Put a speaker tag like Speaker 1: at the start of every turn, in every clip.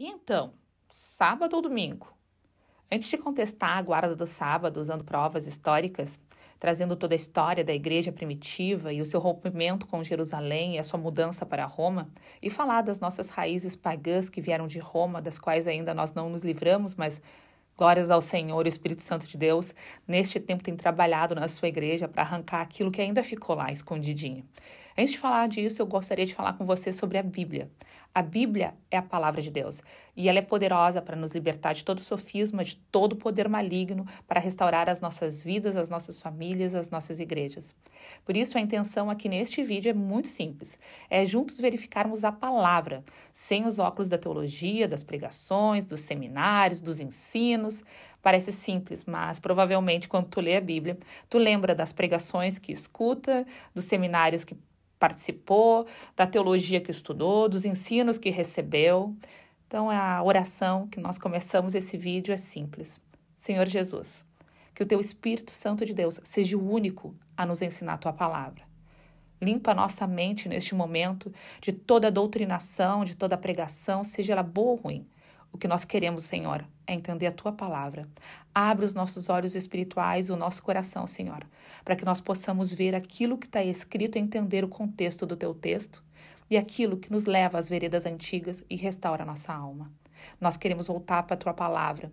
Speaker 1: E então, sábado ou domingo? Antes de contestar a guarda do sábado usando provas históricas, trazendo toda a história da igreja primitiva e o seu rompimento com Jerusalém e a sua mudança para Roma, e falar das nossas raízes pagãs que vieram de Roma, das quais ainda nós não nos livramos, mas glórias ao Senhor, o Espírito Santo de Deus, neste tempo tem trabalhado na sua igreja para arrancar aquilo que ainda ficou lá escondidinho. Antes de falar disso, eu gostaria de falar com você sobre a Bíblia. A Bíblia é a palavra de Deus e ela é poderosa para nos libertar de todo sofisma, de todo poder maligno, para restaurar as nossas vidas, as nossas famílias, as nossas igrejas. Por isso, a intenção aqui neste vídeo é muito simples: é juntos verificarmos a palavra, sem os óculos da teologia, das pregações, dos seminários, dos ensinos. Parece simples, mas provavelmente quando tu lê a Bíblia, tu lembra das pregações que escuta, dos seminários que participou, da teologia que estudou, dos ensinos que recebeu. Então, a oração que nós começamos esse vídeo é simples. Senhor Jesus, que o teu Espírito Santo de Deus seja o único a nos ensinar a tua palavra. Limpa nossa mente neste momento de toda doutrinação, de toda pregação, seja ela boa ou ruim. O que nós queremos, Senhor, é entender a tua palavra. Abre os nossos olhos espirituais, o nosso coração, Senhor, para que nós possamos ver aquilo que está escrito, e entender o contexto do teu texto e aquilo que nos leva às veredas antigas e restaura a nossa alma. Nós queremos voltar para a tua palavra.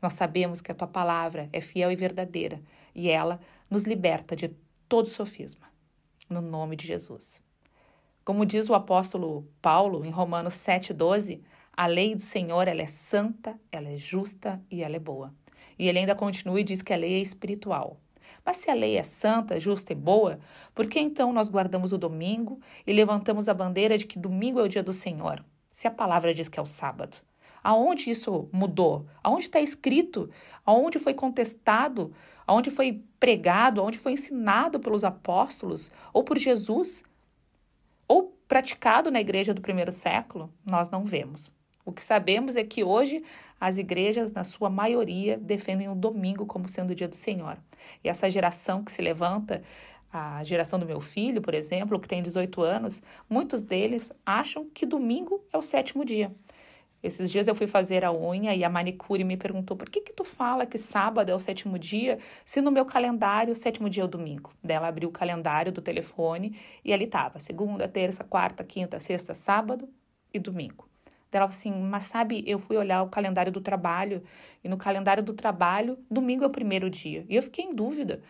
Speaker 1: Nós sabemos que a tua palavra é fiel e verdadeira e ela nos liberta de todo sofisma. No nome de Jesus. Como diz o apóstolo Paulo em Romanos 7,12, a lei do Senhor, ela é santa, ela é justa e ela é boa. E ele ainda continua e diz que a lei é espiritual. Mas se a lei é santa, justa e boa, por que então nós guardamos o domingo e levantamos a bandeira de que domingo é o dia do Senhor, se a palavra diz que é o sábado? Aonde isso mudou? Aonde está escrito? Aonde foi contestado? Aonde foi pregado? Aonde foi ensinado pelos apóstolos ou por Jesus? Ou praticado na igreja do primeiro século? Nós não vemos. O que sabemos é que hoje as igrejas, na sua maioria, defendem o domingo como sendo o dia do Senhor. E essa geração que se levanta, a geração do meu filho, por exemplo, que tem 18 anos, muitos deles acham que domingo é o sétimo dia. Esses dias eu fui fazer a unha e a manicure me perguntou: por que, que tu fala que sábado é o sétimo dia, se no meu calendário o sétimo dia é o domingo? Dela abriu o calendário do telefone e ali estava segunda, terça, quarta, quinta, sexta, sábado e domingo. Ela assim, mas sabe, eu fui olhar o calendário do trabalho, e no calendário do trabalho, domingo é o primeiro dia. E eu fiquei em dúvida.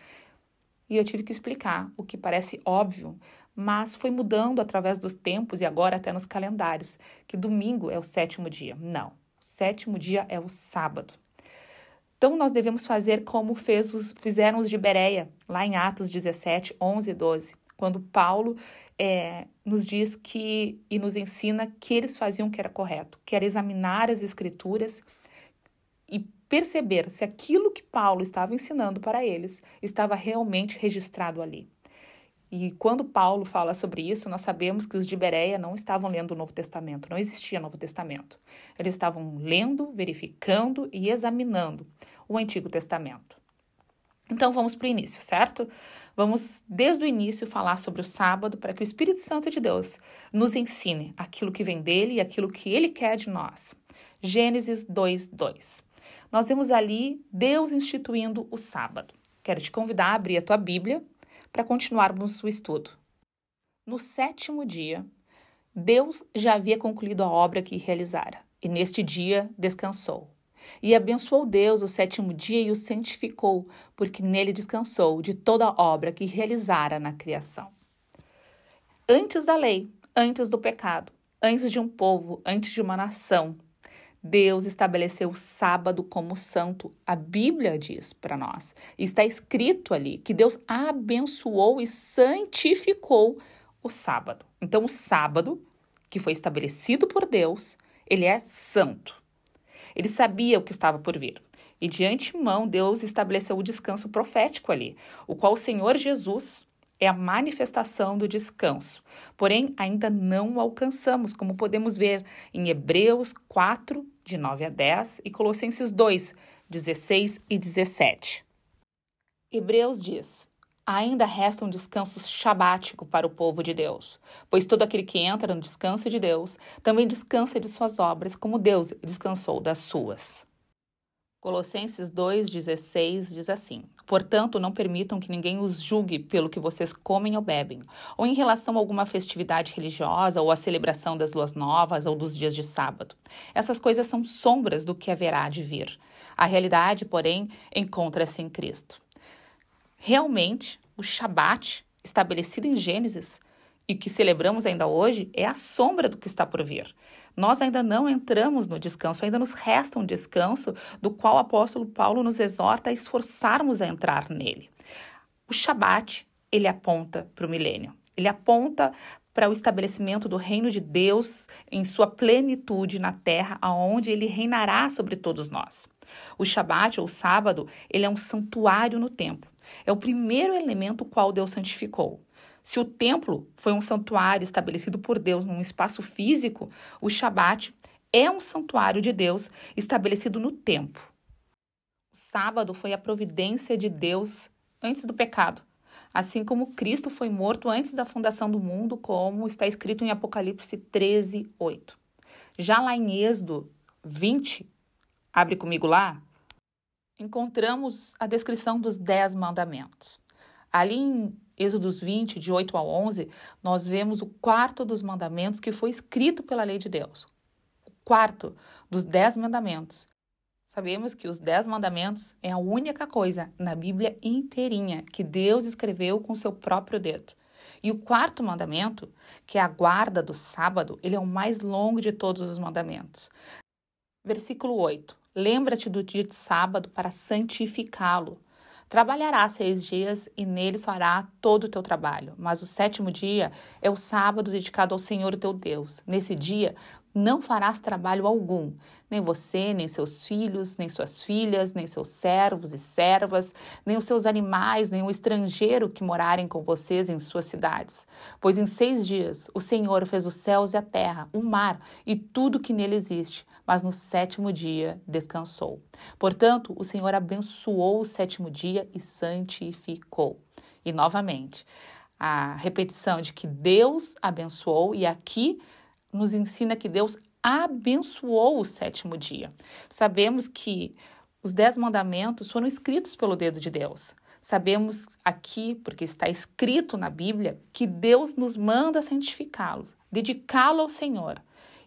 Speaker 1: E eu tive que explicar o que parece óbvio, mas foi mudando através dos tempos e agora até nos calendários, que domingo é o sétimo dia. Não, o sétimo dia é o sábado. Então nós devemos fazer como fez os, fizeram os de Bereia, lá em Atos 17, 11 e 12, quando Paulo é, nos diz que e nos ensina que eles faziam o que era correto, que era examinar as escrituras e perceber se aquilo que Paulo estava ensinando para eles estava realmente registrado ali. E quando Paulo fala sobre isso, nós sabemos que os de Bereia não estavam lendo o Novo Testamento, não existia Novo Testamento. Eles estavam lendo, verificando e examinando o Antigo Testamento. Então vamos para o início, certo? Vamos desde o início falar sobre o sábado para que o Espírito Santo de Deus nos ensine aquilo que vem dele e aquilo que ele quer de nós. Gênesis 2:2. Nós vemos ali Deus instituindo o sábado. Quero te convidar a abrir a tua Bíblia para continuarmos o estudo. No sétimo dia, Deus já havia concluído a obra que realizara, e neste dia descansou. E abençoou Deus o sétimo dia e o santificou, porque nele descansou de toda a obra que realizara na criação. Antes da lei, antes do pecado, antes de um povo, antes de uma nação, Deus estabeleceu o sábado como santo. A Bíblia diz para nós. Está escrito ali que Deus abençoou e santificou o sábado. Então, o sábado, que foi estabelecido por Deus, ele é santo. Ele sabia o que estava por vir. E de antemão, Deus estabeleceu o descanso profético ali, o qual o Senhor Jesus é a manifestação do descanso. Porém, ainda não o alcançamos, como podemos ver em Hebreus 4, de 9 a 10, e Colossenses 2, 16 e 17. Hebreus diz: ainda resta um descanso sabático para o povo de Deus, pois todo aquele que entra no descanso de Deus também descansa de suas obras, como Deus descansou das suas. Colossenses 2,16 diz assim: Portanto, não permitam que ninguém os julgue pelo que vocês comem ou bebem, ou em relação a alguma festividade religiosa, ou a celebração das luas novas, ou dos dias de sábado. Essas coisas são sombras do que haverá de vir. A realidade, porém, encontra-se em Cristo. Realmente, o Shabat, estabelecido em Gênesis e que celebramos ainda hoje, é a sombra do que está por vir. Nós ainda não entramos no descanso, ainda nos resta um descanso do qual o apóstolo Paulo nos exorta a esforçarmos a entrar nele. O Shabat, ele aponta para o milênio. Ele aponta para o estabelecimento do reino de Deus em sua plenitude na terra, aonde ele reinará sobre todos nós. O Shabat, ou sábado, ele é um santuário no templo é o primeiro elemento qual Deus santificou. Se o templo foi um santuário estabelecido por Deus num espaço físico, o Shabat é um santuário de Deus estabelecido no tempo. O sábado foi a providência de Deus antes do pecado, assim como Cristo foi morto antes da fundação do mundo, como está escrito em Apocalipse 13, 8. Já lá em Êxodo 20, abre comigo lá, encontramos a descrição dos Dez Mandamentos. Ali em Êxodos 20, de 8 a 11, nós vemos o quarto dos mandamentos que foi escrito pela lei de Deus. O quarto dos Dez Mandamentos. Sabemos que os Dez Mandamentos é a única coisa na Bíblia inteirinha que Deus escreveu com seu próprio dedo. E o quarto mandamento, que é a guarda do sábado, ele é o mais longo de todos os mandamentos. Versículo 8. Lembra-te do dia de sábado para santificá-lo. Trabalharás seis dias e neles fará todo o teu trabalho. Mas o sétimo dia é o sábado dedicado ao Senhor teu Deus. Nesse dia não farás trabalho algum, nem você, nem seus filhos, nem suas filhas, nem seus servos e servas, nem os seus animais, nem o estrangeiro que morarem com vocês em suas cidades. Pois em seis dias o Senhor fez os céus e a terra, o mar e tudo que nele existe, mas no sétimo dia descansou. Portanto, o Senhor abençoou o sétimo dia e santificou. E novamente, a repetição de que Deus abençoou, e aqui nos ensina que Deus abençoou o sétimo dia. Sabemos que os dez mandamentos foram escritos pelo dedo de Deus. Sabemos aqui, porque está escrito na Bíblia, que Deus nos manda santificá-los, dedicá-lo ao Senhor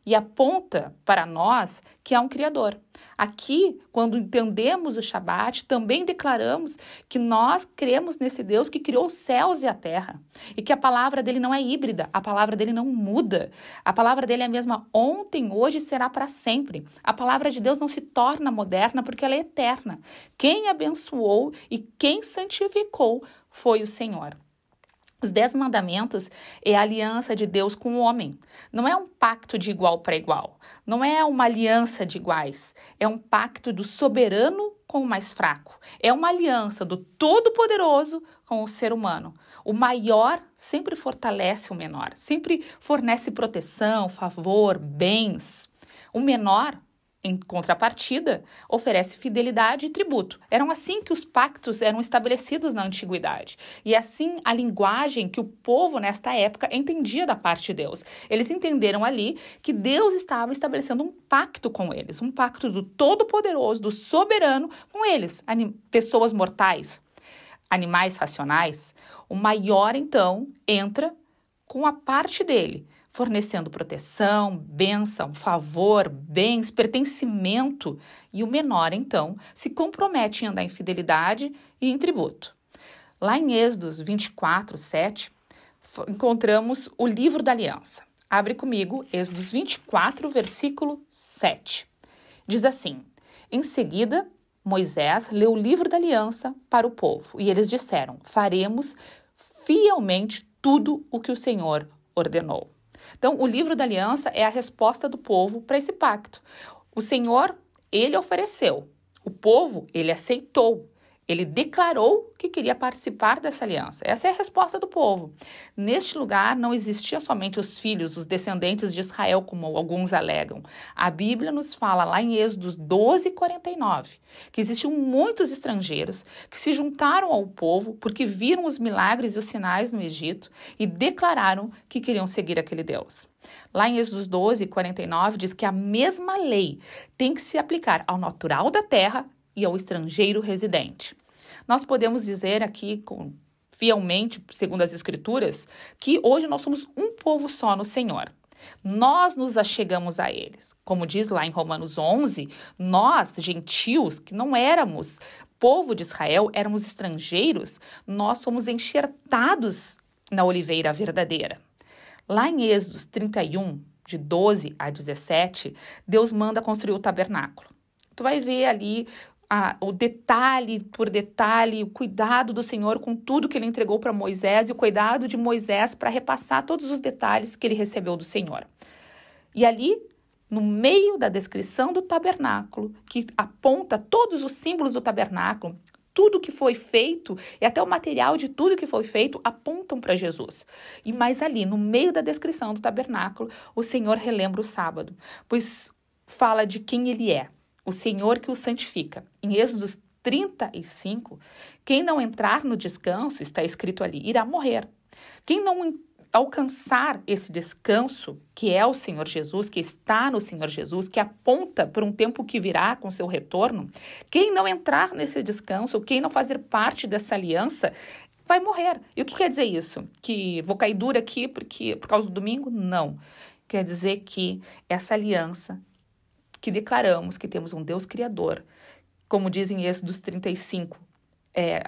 Speaker 1: e aponta para nós que há um Criador. Aqui, quando entendemos o Shabat, também declaramos que nós cremos nesse Deus que criou os céus e a terra e que a palavra dele não é híbrida, a palavra dele não muda, a palavra dele é a mesma ontem, hoje e será para sempre. A palavra de Deus não se torna moderna porque ela é eterna. Quem abençoou e quem santificou foi o Senhor. Os Dez Mandamentos é a aliança de Deus com o homem. Não é um pacto de igual para igual. Não é uma aliança de iguais. É um pacto do soberano com o mais fraco. É uma aliança do todo-poderoso com o ser humano. O maior sempre fortalece o menor, sempre fornece proteção, favor, bens. O menor em contrapartida, oferece fidelidade e tributo. Eram assim que os pactos eram estabelecidos na antiguidade. E assim a linguagem que o povo nesta época entendia da parte de Deus. Eles entenderam ali que Deus estava estabelecendo um pacto com eles, um pacto do Todo-Poderoso, do Soberano com eles, pessoas mortais, animais racionais. O maior então entra com a parte dele fornecendo proteção, bênção, favor, bens, pertencimento, e o menor, então, se compromete em andar em fidelidade e em tributo. Lá em Êxodos 24, 7, encontramos o livro da aliança. Abre comigo, Êxodos 24, versículo 7. Diz assim: Em seguida, Moisés leu o livro da aliança para o povo e eles disseram: Faremos fielmente tudo o que o Senhor ordenou. Então, o livro da aliança é a resposta do povo para esse pacto. O Senhor, ele ofereceu. O povo, ele aceitou. Ele declarou que queria participar dessa aliança. Essa é a resposta do povo. Neste lugar não existiam somente os filhos, os descendentes de Israel, como alguns alegam. A Bíblia nos fala lá em Êxodo 12, 49, que existiam muitos estrangeiros que se juntaram ao povo porque viram os milagres e os sinais no Egito e declararam que queriam seguir aquele Deus. Lá em Êxodo 12, 49, diz que a mesma lei tem que se aplicar ao natural da terra e ao estrangeiro residente. Nós podemos dizer aqui com fielmente, segundo as escrituras, que hoje nós somos um povo só no Senhor. Nós nos achegamos a eles. Como diz lá em Romanos 11, nós, gentios, que não éramos povo de Israel, éramos estrangeiros, nós somos enxertados na oliveira verdadeira. Lá em Êxodo 31, de 12 a 17, Deus manda construir o tabernáculo. Tu vai ver ali a, o detalhe por detalhe, o cuidado do Senhor com tudo que ele entregou para Moisés e o cuidado de Moisés para repassar todos os detalhes que ele recebeu do Senhor. E ali, no meio da descrição do tabernáculo, que aponta todos os símbolos do tabernáculo, tudo que foi feito e até o material de tudo que foi feito apontam para Jesus. E mais ali, no meio da descrição do tabernáculo, o Senhor relembra o sábado, pois fala de quem ele é, o Senhor que o santifica. Em Êxodo 35, quem não entrar no descanso, está escrito ali, irá morrer. Quem não alcançar esse descanso, que é o Senhor Jesus, que está no Senhor Jesus, que aponta para um tempo que virá com seu retorno, quem não entrar nesse descanso, quem não fazer parte dessa aliança, vai morrer. E o que quer dizer isso? Que vou cair dura aqui porque por causa do domingo? Não. Quer dizer que essa aliança que declaramos que temos um Deus Criador, como dizem em Êxodos 35, é,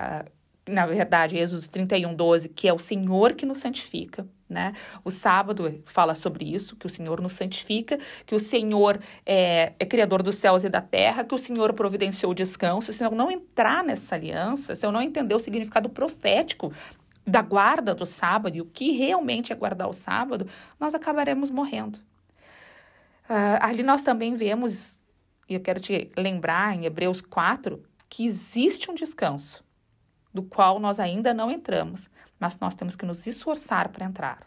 Speaker 1: na verdade, Êxodos 31, 12, que é o Senhor que nos santifica, né? O sábado fala sobre isso, que o Senhor nos santifica, que o Senhor é, é criador dos céus e da terra, que o Senhor providenciou o descanso. Se eu não entrar nessa aliança, se eu não entender o significado profético da guarda do sábado e o que realmente é guardar o sábado, nós acabaremos morrendo. Uh, ali nós também vemos, e eu quero te lembrar em Hebreus 4, que existe um descanso, do qual nós ainda não entramos, mas nós temos que nos esforçar para entrar.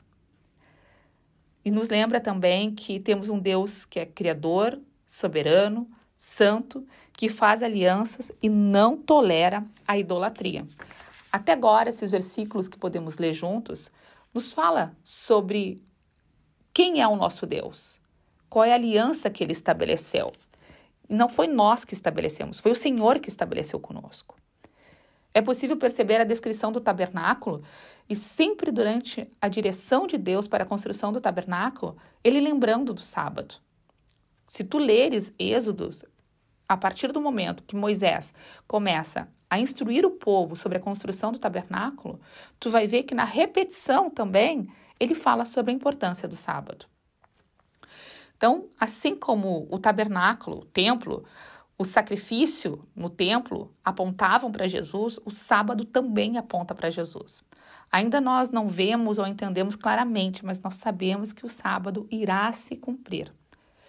Speaker 1: E nos lembra também que temos um Deus que é criador, soberano, santo, que faz alianças e não tolera a idolatria. Até agora, esses versículos que podemos ler juntos nos fala sobre quem é o nosso Deus, qual é a aliança que ele estabeleceu. não foi nós que estabelecemos, foi o Senhor que estabeleceu conosco. É possível perceber a descrição do tabernáculo e sempre durante a direção de Deus para a construção do tabernáculo, ele lembrando do sábado. Se tu leres Êxodos, a partir do momento que Moisés começa a instruir o povo sobre a construção do tabernáculo, tu vai ver que na repetição também ele fala sobre a importância do sábado. Então, assim como o tabernáculo, o templo, o sacrifício no templo apontavam para Jesus, o sábado também aponta para Jesus. Ainda nós não vemos ou entendemos claramente, mas nós sabemos que o sábado irá se cumprir.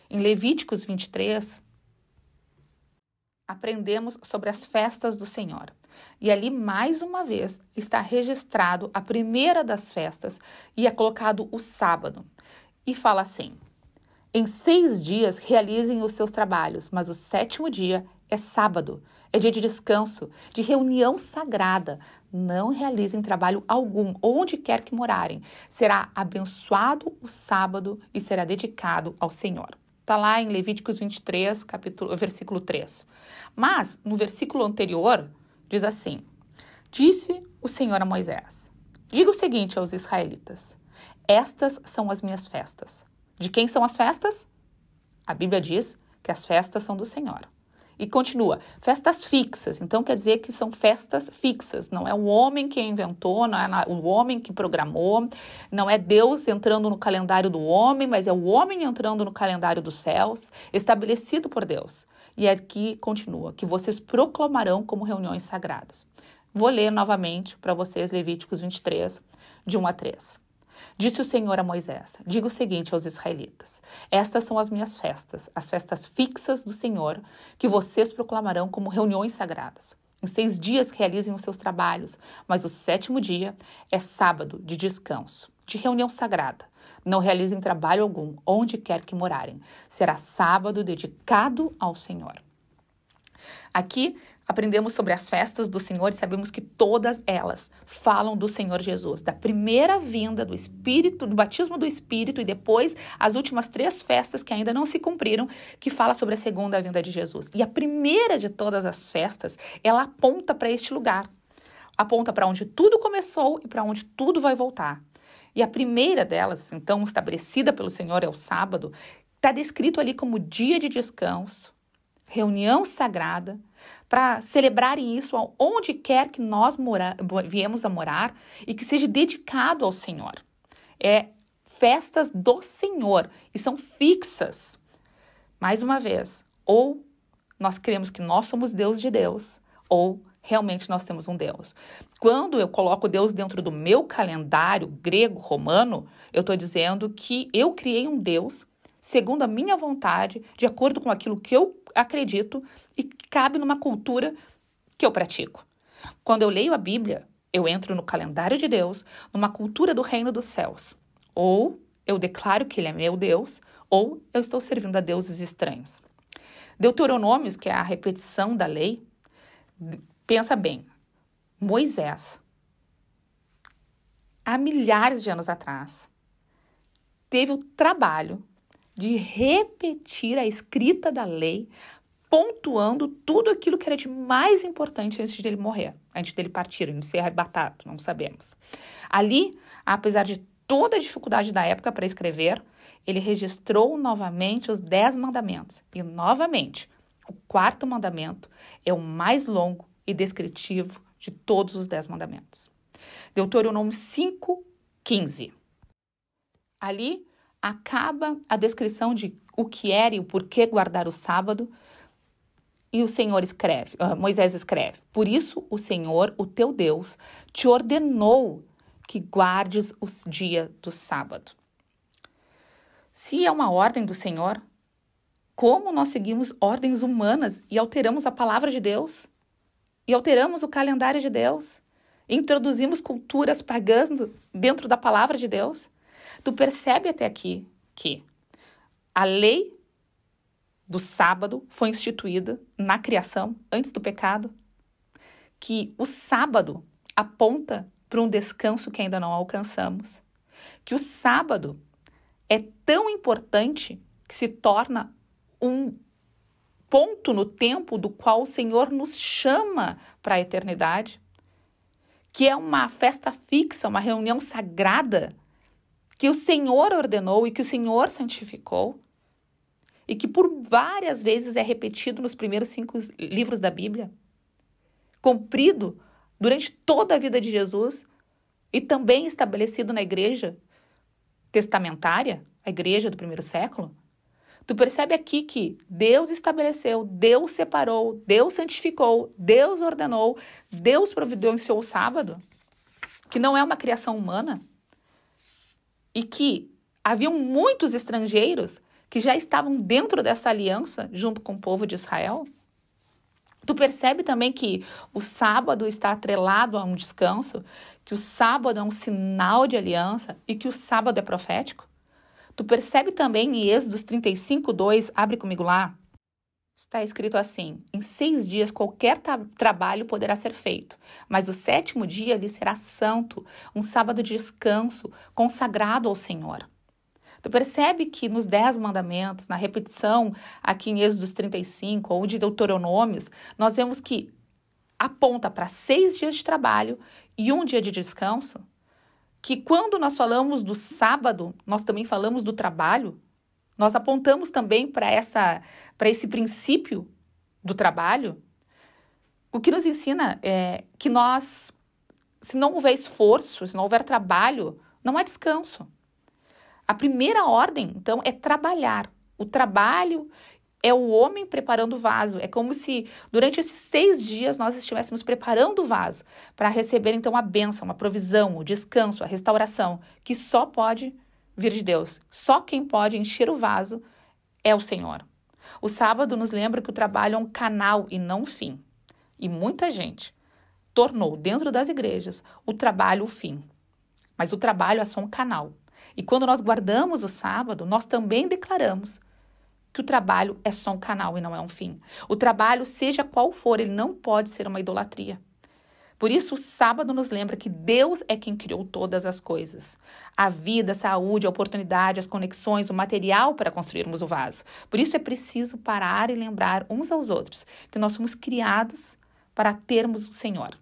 Speaker 1: Em Levíticos 23, aprendemos sobre as festas do Senhor. E ali, mais uma vez, está registrado a primeira das festas e é colocado o sábado. E fala assim: em seis dias realizem os seus trabalhos, mas o sétimo dia é sábado, é dia de descanso, de reunião sagrada. Não realizem trabalho algum, onde quer que morarem. Será abençoado o sábado e será dedicado ao Senhor. Está lá em Levíticos 23, capítulo, versículo 3. Mas, no versículo anterior, diz assim: Disse o Senhor a Moisés: Diga o seguinte aos israelitas: Estas são as minhas festas de quem são as festas? A Bíblia diz que as festas são do Senhor. E continua, festas fixas. Então quer dizer que são festas fixas. Não é o homem que inventou, não é o homem que programou, não é Deus entrando no calendário do homem, mas é o homem entrando no calendário dos céus, estabelecido por Deus. E aqui continua, que vocês proclamarão como reuniões sagradas. Vou ler novamente para vocês Levíticos 23, de 1 a 3. Disse o Senhor a Moisés: Diga o seguinte aos israelitas: Estas são as minhas festas, as festas fixas do Senhor, que vocês proclamarão como reuniões sagradas. Em seis dias realizem os seus trabalhos, mas o sétimo dia é sábado de descanso, de reunião sagrada. Não realizem trabalho algum, onde quer que morarem. Será sábado dedicado ao Senhor. Aqui Aprendemos sobre as festas do Senhor e sabemos que todas elas falam do Senhor Jesus, da primeira vinda do Espírito, do batismo do Espírito e depois as últimas três festas que ainda não se cumpriram, que fala sobre a segunda vinda de Jesus. E a primeira de todas as festas, ela aponta para este lugar. Aponta para onde tudo começou e para onde tudo vai voltar. E a primeira delas, então, estabelecida pelo Senhor é o sábado, está descrito ali como dia de descanso, reunião sagrada, para celebrarem isso onde quer que nós mora, viemos a morar e que seja dedicado ao Senhor. É festas do Senhor e são fixas. Mais uma vez, ou nós cremos que nós somos Deus de Deus, ou realmente nós temos um Deus. Quando eu coloco Deus dentro do meu calendário grego-romano, eu estou dizendo que eu criei um Deus segundo a minha vontade, de acordo com aquilo que eu acredito e cabe numa cultura que eu pratico. Quando eu leio a Bíblia, eu entro no calendário de Deus, numa cultura do reino dos céus. Ou eu declaro que Ele é meu Deus, ou eu estou servindo a deuses estranhos. Deuteronômios, que é a repetição da lei, pensa bem, Moisés, há milhares de anos atrás, teve o trabalho de repetir a escrita da lei, pontuando tudo aquilo que era de mais importante antes dele morrer, antes dele partir, antes de ser arrebatado, não sabemos. Ali, apesar de toda a dificuldade da época para escrever, ele registrou novamente os dez mandamentos. E novamente, o quarto mandamento é o mais longo e descritivo de todos os dez mandamentos. Deuteronômio 5, 15. Ali, acaba a descrição de o que era e o porquê guardar o sábado. E o Senhor escreve, uh, Moisés escreve: Por isso o Senhor, o teu Deus, te ordenou que guardes os dias do sábado. Se é uma ordem do Senhor, como nós seguimos ordens humanas e alteramos a palavra de Deus? E alteramos o calendário de Deus? Introduzimos culturas pagãs dentro da palavra de Deus? Tu percebe até aqui que a lei do sábado foi instituída na criação, antes do pecado, que o sábado aponta para um descanso que ainda não alcançamos, que o sábado é tão importante que se torna um ponto no tempo do qual o Senhor nos chama para a eternidade, que é uma festa fixa, uma reunião sagrada que o Senhor ordenou e que o Senhor santificou, e que por várias vezes é repetido nos primeiros cinco livros da Bíblia, cumprido durante toda a vida de Jesus e também estabelecido na igreja testamentária, a igreja do primeiro século, tu percebe aqui que Deus estabeleceu, Deus separou, Deus santificou, Deus ordenou, Deus providenciou o sábado, que não é uma criação humana, e que haviam muitos estrangeiros que já estavam dentro dessa aliança junto com o povo de Israel? Tu percebe também que o sábado está atrelado a um descanso, que o sábado é um sinal de aliança e que o sábado é profético? Tu percebe também em Êxodos 35, 2, abre comigo lá, Está escrito assim: em seis dias qualquer tra trabalho poderá ser feito, mas o sétimo dia lhe será santo, um sábado de descanso, consagrado ao Senhor. Tu percebe que nos Dez Mandamentos, na repetição aqui em Êxodo 35 ou de Deuteronômios, nós vemos que aponta para seis dias de trabalho e um dia de descanso. Que quando nós falamos do sábado, nós também falamos do trabalho, nós apontamos também para essa para esse princípio do trabalho, o que nos ensina é que nós se não houver esforço, se não houver trabalho, não há descanso. A primeira ordem, então, é trabalhar. O trabalho é o homem preparando o vaso. É como se durante esses seis dias nós estivéssemos preparando o vaso para receber então a bênção, a provisão, o descanso, a restauração, que só pode vir de Deus. Só quem pode encher o vaso é o Senhor. O sábado nos lembra que o trabalho é um canal e não um fim. E muita gente tornou dentro das igrejas o trabalho o fim. Mas o trabalho é só um canal. E quando nós guardamos o sábado, nós também declaramos que o trabalho é só um canal e não é um fim. O trabalho, seja qual for, ele não pode ser uma idolatria. Por isso, o sábado nos lembra que Deus é quem criou todas as coisas: a vida, a saúde, a oportunidade, as conexões, o material para construirmos o vaso. Por isso, é preciso parar e lembrar uns aos outros que nós somos criados para termos o um Senhor,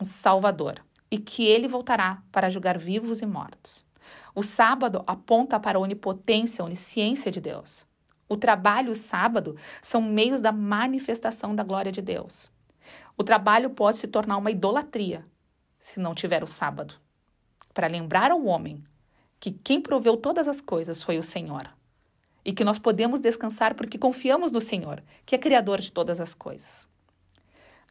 Speaker 1: um Salvador, e que ele voltará para julgar vivos e mortos. O sábado aponta para a onipotência, a onisciência de Deus. O trabalho e o sábado são meios da manifestação da glória de Deus. O trabalho pode se tornar uma idolatria se não tiver o sábado, para lembrar ao homem que quem proveu todas as coisas foi o Senhor e que nós podemos descansar porque confiamos no Senhor, que é criador de todas as coisas.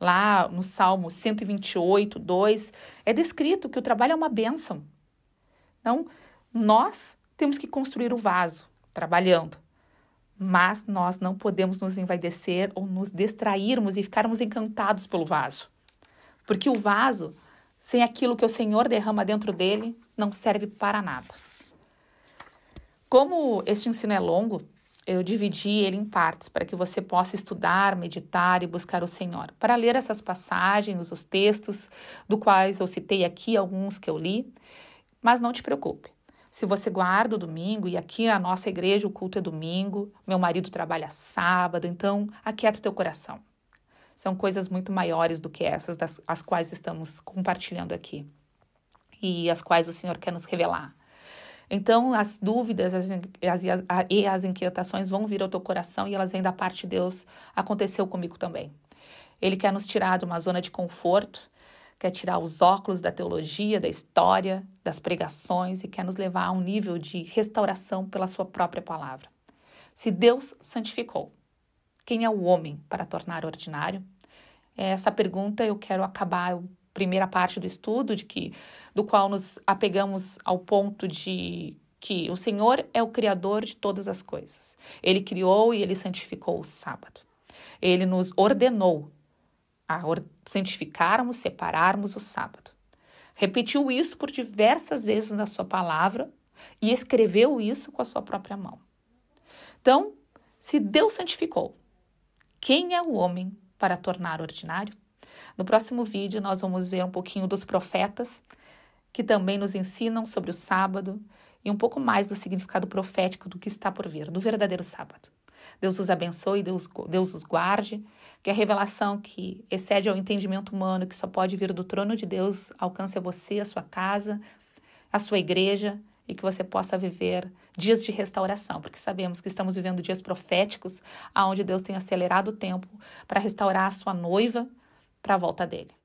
Speaker 1: Lá no Salmo 128, 2, é descrito que o trabalho é uma bênção. Então, nós temos que construir o vaso, trabalhando, mas nós não podemos nos envaidecer ou nos distrairmos e ficarmos encantados pelo vaso. Porque o vaso, sem aquilo que o Senhor derrama dentro dele, não serve para nada. Como este ensino é longo, eu dividi ele em partes para que você possa estudar, meditar e buscar o Senhor. Para ler essas passagens, os textos, do quais eu citei aqui alguns que eu li, mas não te preocupe. Se você guarda o domingo, e aqui na nossa igreja o culto é domingo, meu marido trabalha sábado, então aquieta o teu coração. São coisas muito maiores do que essas das, as quais estamos compartilhando aqui e as quais o Senhor quer nos revelar. Então, as dúvidas as, as, as, e as inquietações vão vir ao teu coração e elas vêm da parte de Deus. Aconteceu comigo também. Ele quer nos tirar de uma zona de conforto quer tirar os óculos da teologia, da história, das pregações e quer nos levar a um nível de restauração pela sua própria palavra. Se Deus santificou, quem é o homem para tornar ordinário? É essa pergunta eu quero acabar a primeira parte do estudo, de que do qual nos apegamos ao ponto de que o Senhor é o criador de todas as coisas. Ele criou e ele santificou o sábado. Ele nos ordenou a santificarmos, separarmos o sábado. Repetiu isso por diversas vezes na sua palavra e escreveu isso com a sua própria mão. Então, se Deus santificou, quem é o homem para tornar ordinário? No próximo vídeo, nós vamos ver um pouquinho dos profetas, que também nos ensinam sobre o sábado e um pouco mais do significado profético do que está por vir, do verdadeiro sábado. Deus os abençoe, Deus, Deus os guarde. Que a revelação que excede ao entendimento humano, que só pode vir do trono de Deus, alcance a você, a sua casa, a sua igreja e que você possa viver dias de restauração, porque sabemos que estamos vivendo dias proféticos, aonde Deus tem acelerado o tempo para restaurar a sua noiva para a volta dele.